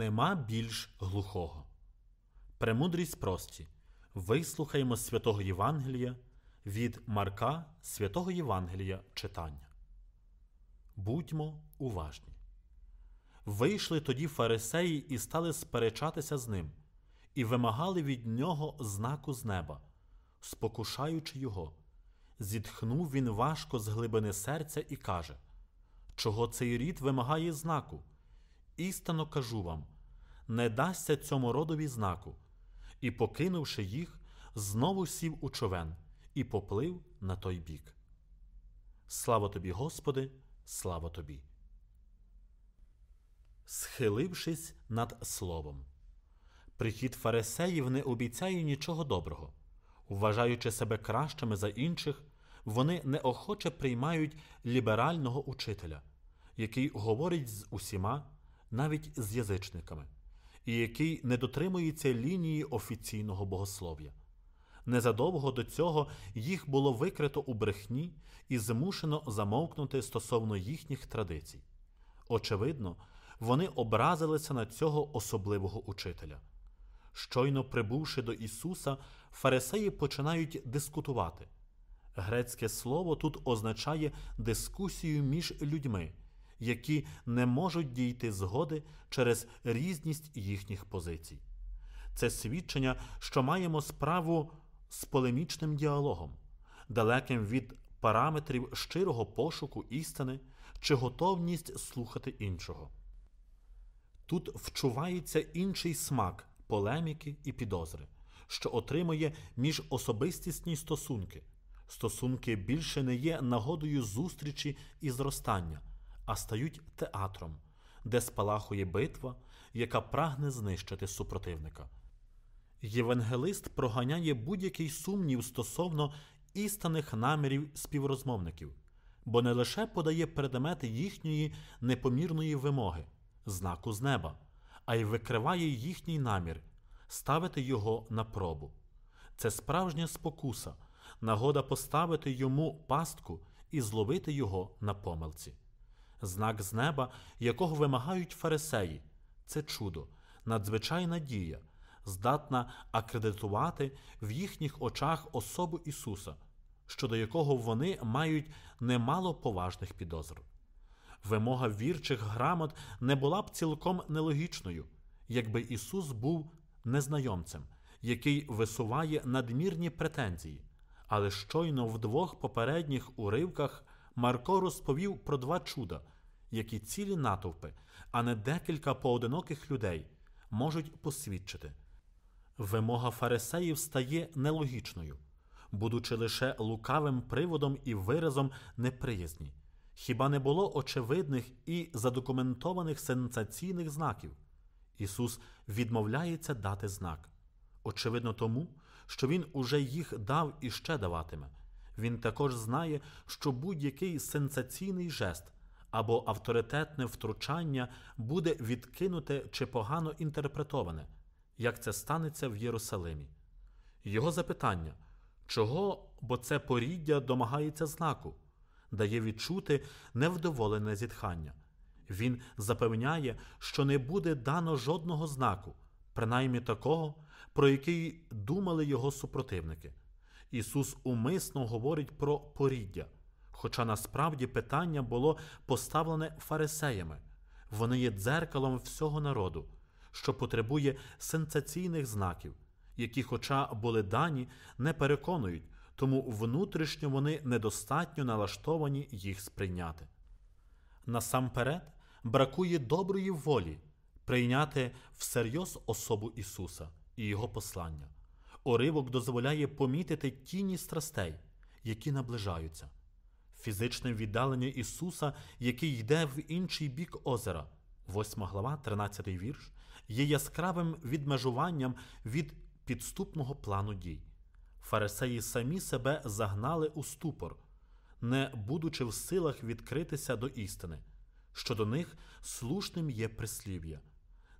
нема більш глухого. Премудрість прості. Вислухаймо святого Євангелія від Марка Святого Євангелія читання. Будьмо уважні. Вийшли тоді фарисеї і стали сперечатися з ним, і вимагали від нього знаку з неба, спокушаючи його. Зітхнув він важко з глибини серця і каже: Чого цей рід вимагає знаку? Істинно кажу вам не дасться цьому родові знаку, і, покинувши їх, знову сів у човен і поплив на той бік. Слава тобі, Господи, слава тобі. Схилившись над словом, прихід фарисеїв не обіцяє нічого доброго. Вважаючи себе кращими за інших, вони неохоче приймають ліберального учителя, який говорить з усіма, навіть з язичниками і який не дотримується лінії офіційного богослов'я. Незадовго до цього їх було викрито у брехні і змушено замовкнути стосовно їхніх традицій. Очевидно, вони образилися на цього особливого учителя. Щойно прибувши до Ісуса, фарисеї починають дискутувати. Грецьке слово тут означає дискусію між людьми, які не можуть дійти згоди через різність їхніх позицій. Це свідчення, що маємо справу з полемічним діалогом, далеким від параметрів щирого пошуку істини чи готовність слухати іншого. Тут вчувається інший смак полеміки і підозри, що отримує міжособистісні стосунки. Стосунки більше не є нагодою зустрічі і зростання, а стають театром, де спалахує битва, яка прагне знищити супротивника. Євангелист проганяє будь-який сумнів стосовно істинних намірів співрозмовників, бо не лише подає предмети їхньої непомірної вимоги, знаку з неба, а й викриває їхній намір ставити його на пробу. Це справжня спокуса, нагода поставити йому пастку і зловити його на помилці знак з неба, якого вимагають фарисеї. Це чудо, надзвичайна дія, здатна акредитувати в їхніх очах особу Ісуса, щодо якого вони мають немало поважних підозр. Вимога вірчих грамот не була б цілком нелогічною, якби Ісус був незнайомцем, який висуває надмірні претензії. Але щойно в двох попередніх уривках Марко розповів про два чуда, які цілі натовпи, а не декілька поодиноких людей можуть посвідчити. Вимога фарисеїв стає нелогічною, будучи лише лукавим приводом і виразом неприязні. Хіба не було очевидних і задокументованих сенсаційних знаків? Ісус відмовляється дати знак. Очевидно, тому, що Він уже їх дав і ще даватиме. Він також знає, що будь-який сенсаційний жест або авторитетне втручання буде відкинуте чи погано інтерпретоване, як це станеться в Єрусалимі. Його запитання, чого бо це поріддя домагається знаку, дає відчути невдоволене зітхання. Він запевняє, що не буде дано жодного знаку, принаймні такого, про який думали його супротивники. Ісус умисно говорить про поріддя. Хоча насправді питання було поставлене фарисеями вони є дзеркалом всього народу, що потребує сенсаційних знаків, які, хоча були дані, не переконують, тому внутрішньо вони недостатньо налаштовані їх сприйняти. Насамперед, бракує доброї волі прийняти всерйоз особу Ісуса і Його послання. Оривок дозволяє помітити тіні страстей, які наближаються фізичне віддалення Ісуса, який йде в інший бік озера, 8 глава, 13 вірш, є яскравим відмежуванням від підступного плану дій. Фарисеї самі себе загнали у ступор, не будучи в силах відкритися до істини. Щодо них слушним є прислів'я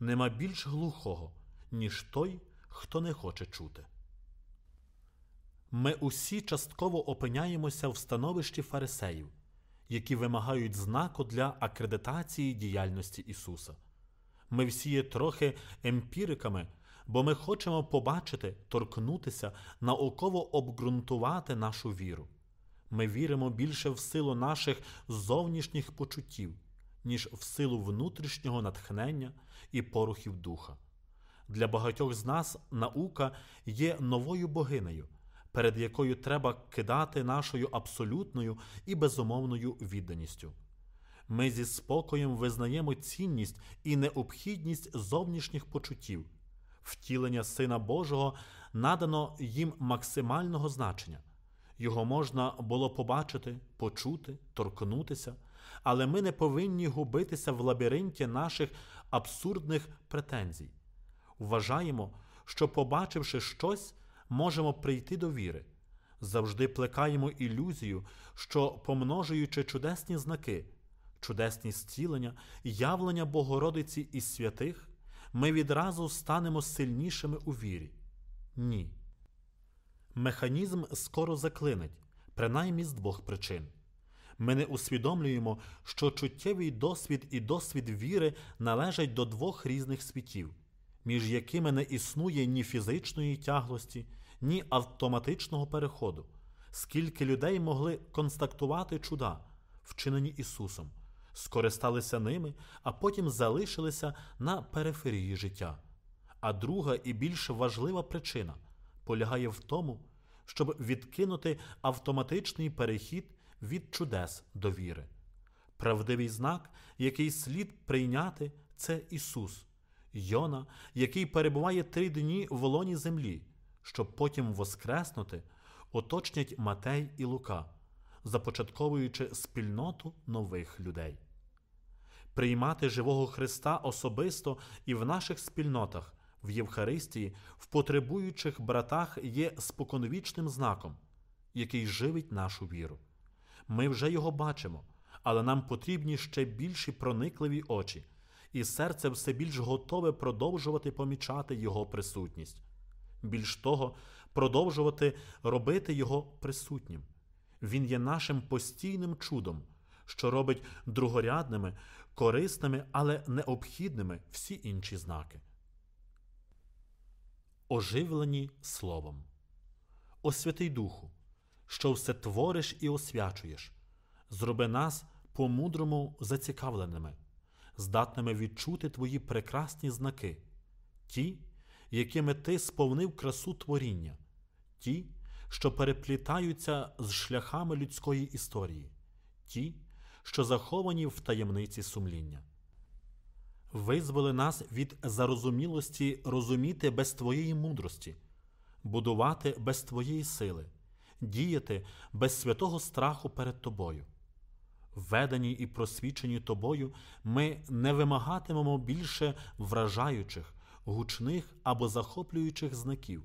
нема більш глухого, ніж той, хто не хоче чути ми усі частково опиняємося в становищі фарисеїв, які вимагають знаку для акредитації діяльності Ісуса. Ми всі є трохи емпіриками, бо ми хочемо побачити, торкнутися, науково обґрунтувати нашу віру. Ми віримо більше в силу наших зовнішніх почуттів, ніж в силу внутрішнього натхнення і порухів духа. Для багатьох з нас наука є новою богинею, перед якою треба кидати нашою абсолютною і безумовною відданістю. Ми зі спокоєм визнаємо цінність і необхідність зовнішніх почуттів, втілення Сина Божого надано їм максимального значення. Його можна було побачити, почути, торкнутися, але ми не повинні губитися в лабіринті наших абсурдних претензій. Вважаємо, що, побачивши щось, можемо прийти до віри. Завжди плекаємо ілюзію, що, помножуючи чудесні знаки, чудесні зцілення, явлення Богородиці і святих, ми відразу станемо сильнішими у вірі. Ні. Механізм скоро заклинить, принаймні з двох причин. Ми не усвідомлюємо, що чуттєвий досвід і досвід віри належать до двох різних світів між якими не існує ні фізичної тяглості, ні автоматичного переходу, скільки людей могли констактувати чуда, вчинені Ісусом, скористалися ними, а потім залишилися на периферії життя. А друга і більш важлива причина полягає в тому, щоб відкинути автоматичний перехід від чудес до віри. Правдивий знак, який слід прийняти, це Ісус, Йона, який перебуває три дні в лоні землі, щоб потім воскреснути, оточнять Матей і Лука, започатковуючи спільноту нових людей. Приймати живого Христа особисто і в наших спільнотах, в Євхаристії, в потребуючих братах є споконвічним знаком, який живить нашу віру. Ми вже його бачимо, але нам потрібні ще більші проникливі очі і серце все більш готове продовжувати помічати його присутність, більш того, продовжувати робити його присутнім. Він є нашим постійним чудом, що робить другорядними, корисними, але необхідними всі інші знаки. Оживлені Словом. Освятий Духу, що все твориш і освячуєш, зроби нас по мудрому зацікавленими здатними відчути твої прекрасні знаки, ті, якими ти сповнив красу творіння, ті, що переплітаються з шляхами людської історії, ті, що заховані в таємниці сумління. Визволи нас від зарозумілості розуміти без твоєї мудрості, будувати без твоєї сили, діяти без святого страху перед тобою. Ведені і просвічені тобою, ми не вимагатимемо більше вражаючих, гучних або захоплюючих знаків,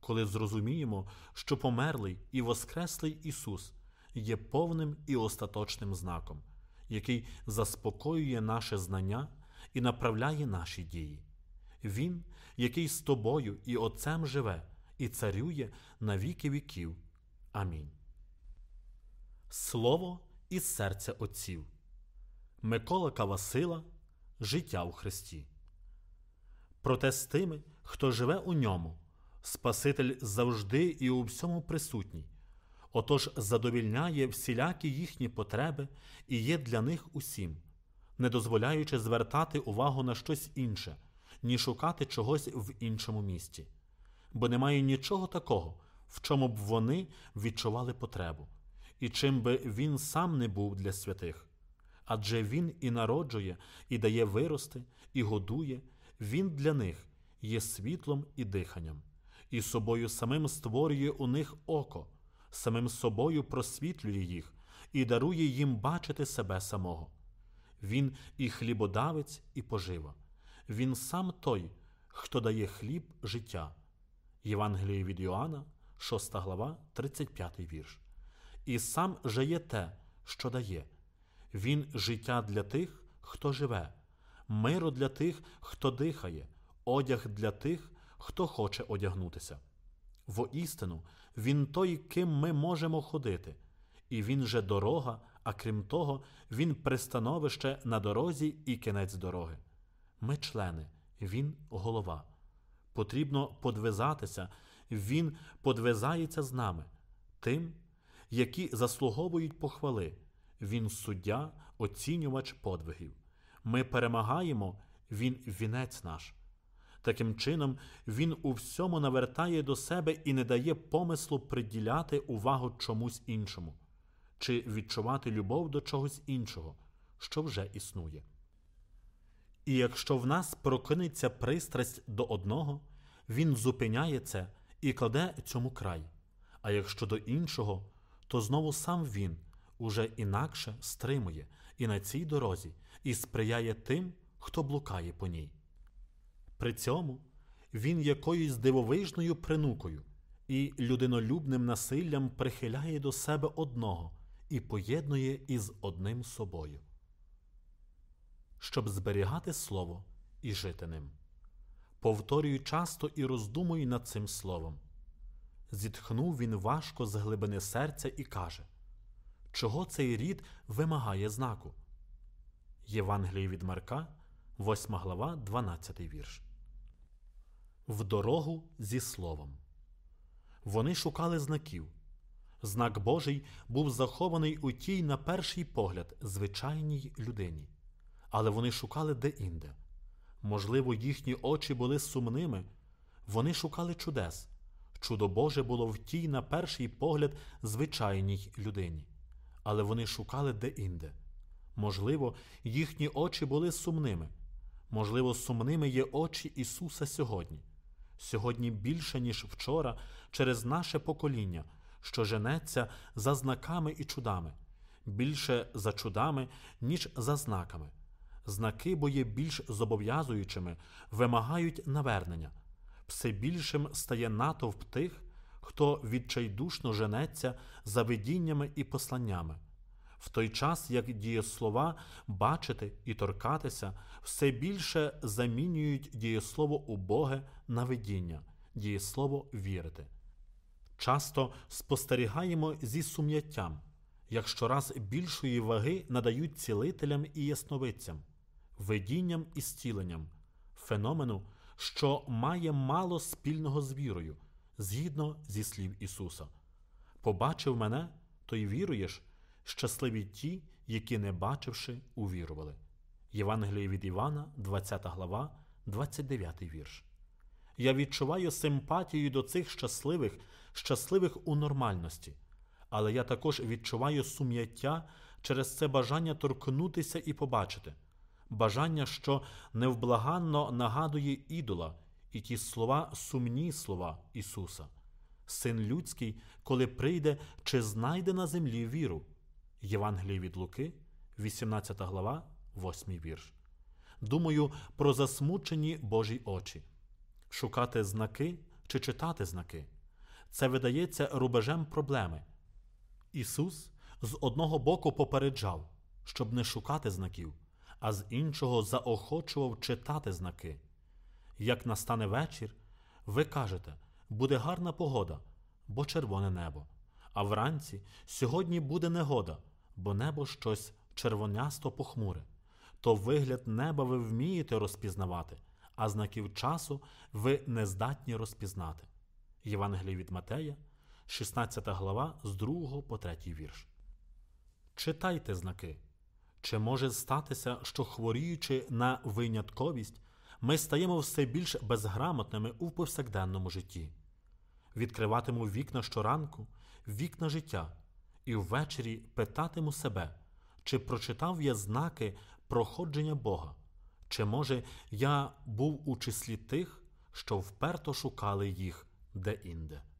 коли зрозуміємо, що померлий і Воскреслий Ісус є повним і остаточним знаком, який заспокоює наше знання і направляє наші дії. Він, який з тобою і Отцем живе, і царює на віки віків. Амінь. Слово і серця отців Микола Кавасила Життя у Христі. Проте з тими, хто живе у ньому, Спаситель завжди і у всьому присутній, отож задовільняє всілякі їхні потреби і є для них усім, не дозволяючи звертати увагу на щось інше, ні шукати чогось в іншому місті, бо немає нічого такого, в чому б вони відчували потребу і чим би він сам не був для святих. Адже він і народжує, і дає вирости, і годує, він для них є світлом і диханням, і собою самим створює у них око, самим собою просвітлює їх і дарує їм бачити себе самого. Він і хлібодавець, і пожива. Він сам той, хто дає хліб життя. Євангеліє від Йоанна, 6 глава, 35 вірш і сам жає те, що дає. Він життя для тих, хто живе, миру для тих, хто дихає, одяг для тих, хто хоче одягнутися. Воістину, Він той, ким ми можемо ходити, і він же дорога, а крім того, Він пристановище на дорозі і кінець дороги. Ми члени, Він голова. Потрібно подвизатися, Він подвизається з нами, тим, які заслуговують похвали. Він суддя, оцінювач подвигів. Ми перемагаємо, він вінець наш. Таким чином, він у всьому навертає до себе і не дає помислу приділяти увагу чомусь іншому, чи відчувати любов до чогось іншого, що вже існує. І якщо в нас прокинеться пристрасть до одного, він зупиняє це і кладе цьому край, а якщо до іншого, то знову сам він уже інакше стримує і на цій дорозі і сприяє тим, хто блукає по ній. При цьому він якоюсь дивовижною принукою і людинолюбним насиллям прихиляє до себе одного і поєднує із одним собою, щоб зберігати слово і жити ним. Повторюй часто і роздумуй над цим словом. Зітхнув він важко з глибини серця і каже Чого цей рід вимагає знаку? Євангеліє від Марка, 8 глава, 12 вірш. В дорогу зі словом. Вони шукали знаків. Знак Божий був захований у тій, на перший погляд, звичайній людині. Але вони шукали де-інде. Можливо, їхні очі були сумними. Вони шукали чудес. Чудо Боже було в тій, на перший погляд, звичайній людині, але вони шукали де-інде. Можливо, їхні очі були сумними. Можливо, сумними є очі Ісуса сьогодні, сьогодні більше, ніж вчора, через наше покоління, що женеться за знаками і чудами, більше за чудами, ніж за знаками. Знаки, бо є більш зобов'язуючими, вимагають навернення все більшим стає натовп тих, хто відчайдушно женеться за видіннями і посланнями. В той час, як дієслова бачити і торкатися все більше замінюють дієслово убоге на видіння, дієслово вірити. Часто спостерігаємо зі сум'яттям, як щораз більшої ваги надають цілителям і ясновидцям, видінням і стіленням, феномену, що має мало спільного з вірою, згідно зі слів Ісуса. Побачив мене, то й віруєш, щасливі ті, які, не бачивши, увірували. Євангеліє від Івана, 20 глава, 29 вірш. Я відчуваю симпатію до цих щасливих, щасливих у нормальності, але я також відчуваю сум'яття через це бажання торкнутися і побачити бажання, що невблаганно нагадує ідола, і ті слова сумні слова Ісуса. Син людський, коли прийде, чи знайде на землі віру. Євангеліє від Луки, 18 глава, 8 вірш. Думаю про засмучені Божі очі, шукати знаки чи читати знаки. Це видається рубежем проблеми. Ісус з одного боку попереджав, щоб не шукати знаків а з іншого заохочував читати знаки. Як настане вечір, ви кажете, буде гарна погода, бо червоне небо. А вранці сьогодні буде негода, бо небо щось червонясто похмуре. То вигляд неба ви вмієте розпізнавати, а знаків часу ви не здатні розпізнати. Євангелій від Матея, 16 глава з 2 по 3 вірш. Читайте знаки, чи може статися, що хворіючи на винятковість, ми стаємо все більш безграмотними у повсякденному житті? Відкриватиму вікна щоранку, вікна життя, і ввечері питатиму себе, чи прочитав я знаки проходження Бога, чи може я був у числі тих, що вперто шукали їх де-інде.